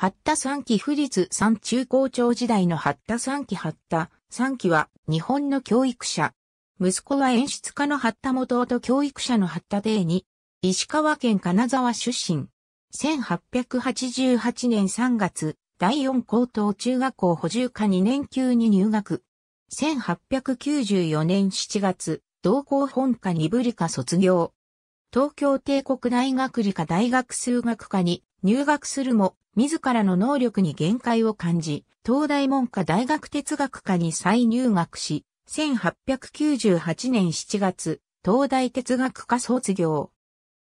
八田三期富立三中高長時代の八田三期八田三期は日本の教育者。息子は演出家の八田元と教育者の八田邸に、石川県金沢出身。1888年3月、第四高等中学校補充科2年級に入学。1894年7月、同校本科2部理科卒業。東京帝国大学理科大学数学科に入学するも、自らの能力に限界を感じ、東大文科大学哲学科に再入学し、1898年7月、東大哲学科卒業。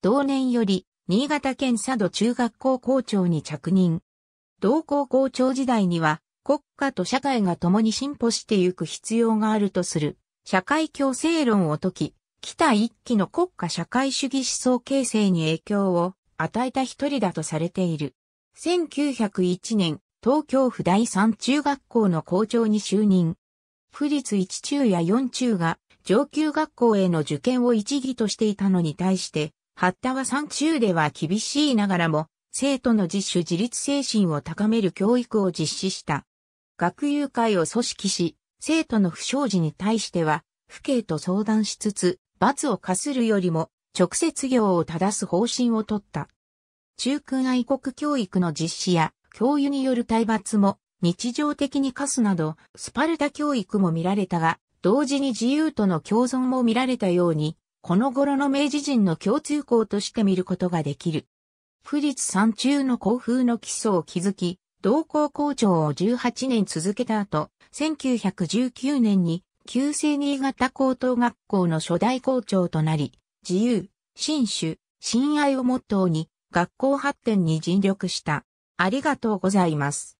同年より、新潟県佐渡中学校校長に着任。同校校長時代には、国家と社会が共に進歩してゆく必要があるとする、社会共生論を解き、北一期の国家社会主義思想形成に影響を与えた一人だとされている。1901年、東京府第三中学校の校長に就任。府立一中や四中が上級学校への受験を一義としていたのに対して、八田は三中では厳しいながらも、生徒の自主自立精神を高める教育を実施した。学友会を組織し、生徒の不祥事に対しては、父兄と相談しつつ、罰を課するよりも直接業を正す方針を取った。中空愛国教育の実施や教諭による体罰も日常的に課すなど、スパルタ教育も見られたが、同時に自由との共存も見られたように、この頃の明治人の共通項として見ることができる。不立山中の校風の基礎を築き、同校校長を18年続けた後、1919年に旧制新潟高等学校の初代校長となり、自由、新種、親愛をモットーに、学校発展に尽力した。ありがとうございます。